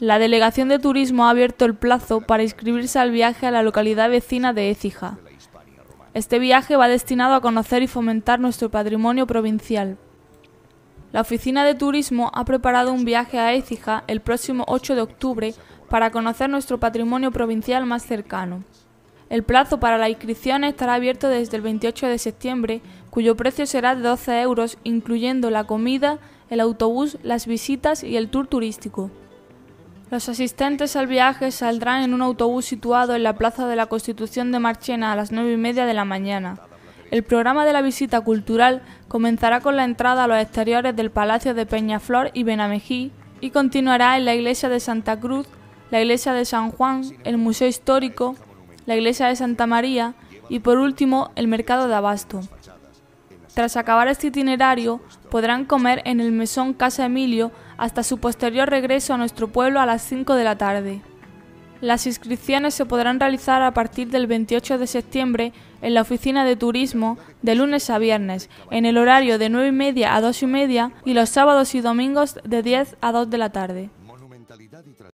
La Delegación de Turismo ha abierto el plazo para inscribirse al viaje a la localidad vecina de Écija. Este viaje va destinado a conocer y fomentar nuestro patrimonio provincial. La Oficina de Turismo ha preparado un viaje a Écija el próximo 8 de octubre para conocer nuestro patrimonio provincial más cercano. El plazo para la inscripción estará abierto desde el 28 de septiembre, cuyo precio será de 12 euros, incluyendo la comida, el autobús, las visitas y el tour turístico. Los asistentes al viaje saldrán en un autobús situado en la Plaza de la Constitución de Marchena a las nueve y media de la mañana. El programa de la visita cultural comenzará con la entrada a los exteriores del Palacio de Peñaflor y Benamejí y continuará en la Iglesia de Santa Cruz, la Iglesia de San Juan, el Museo Histórico, la Iglesia de Santa María y por último el Mercado de Abasto. Tras acabar este itinerario, podrán comer en el mesón Casa Emilio hasta su posterior regreso a nuestro pueblo a las 5 de la tarde. Las inscripciones se podrán realizar a partir del 28 de septiembre en la oficina de turismo de lunes a viernes, en el horario de 9 y media a 2 y media y los sábados y domingos de 10 a 2 de la tarde.